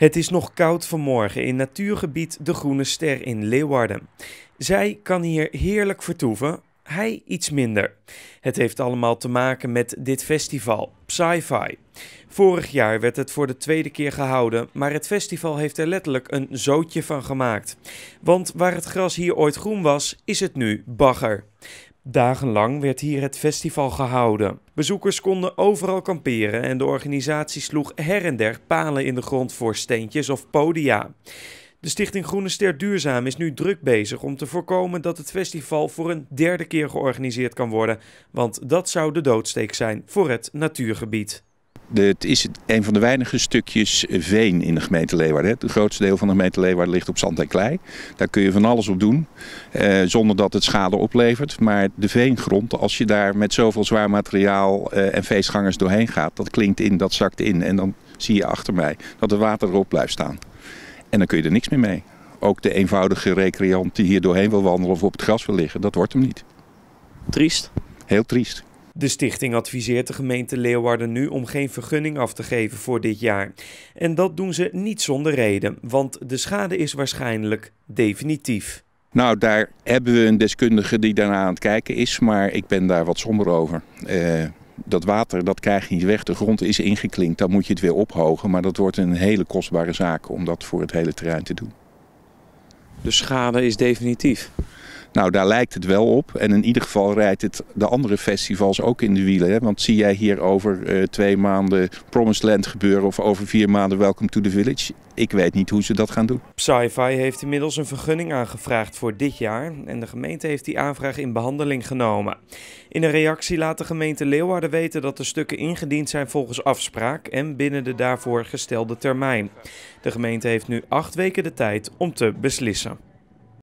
Het is nog koud vanmorgen in natuurgebied De Groene Ster in Leeuwarden. Zij kan hier heerlijk vertoeven hij iets minder. Het heeft allemaal te maken met dit festival, Sci-Fi. Vorig jaar werd het voor de tweede keer gehouden, maar het festival heeft er letterlijk een zootje van gemaakt. Want waar het gras hier ooit groen was, is het nu bagger. Dagenlang werd hier het festival gehouden. Bezoekers konden overal kamperen en de organisatie sloeg her en der palen in de grond voor steentjes of podia. De Stichting Groene Ster Duurzaam is nu druk bezig om te voorkomen dat het festival voor een derde keer georganiseerd kan worden. Want dat zou de doodsteek zijn voor het natuurgebied. het is een van de weinige stukjes veen in de gemeente Leeuwarden. Het grootste deel van de gemeente Leeuwarden ligt op zand en klei. Daar kun je van alles op doen, eh, zonder dat het schade oplevert. Maar de veengrond, als je daar met zoveel zwaar materiaal eh, en feestgangers doorheen gaat, dat klinkt in, dat zakt in. En dan zie je achter mij dat het water erop blijft staan. En dan kun je er niks meer mee. Ook de eenvoudige recreant die hier doorheen wil wandelen of op het gras wil liggen, dat wordt hem niet. Triest. Heel triest. De stichting adviseert de gemeente Leeuwarden nu om geen vergunning af te geven voor dit jaar. En dat doen ze niet zonder reden, want de schade is waarschijnlijk definitief. Nou, daar hebben we een deskundige die daarna aan het kijken is, maar ik ben daar wat somber over. Uh, dat water dat krijg je niet weg. De grond is ingeklinkt, dan moet je het weer ophogen. Maar dat wordt een hele kostbare zaak om dat voor het hele terrein te doen. De schade is definitief? Nou, daar lijkt het wel op. En in ieder geval rijdt het de andere festivals ook in de wielen. Hè? Want zie jij hier over eh, twee maanden Promised Land gebeuren of over vier maanden Welcome to the Village? Ik weet niet hoe ze dat gaan doen. Sci-Fi heeft inmiddels een vergunning aangevraagd voor dit jaar en de gemeente heeft die aanvraag in behandeling genomen. In een reactie laat de gemeente Leeuwarden weten dat de stukken ingediend zijn volgens afspraak en binnen de daarvoor gestelde termijn. De gemeente heeft nu acht weken de tijd om te beslissen.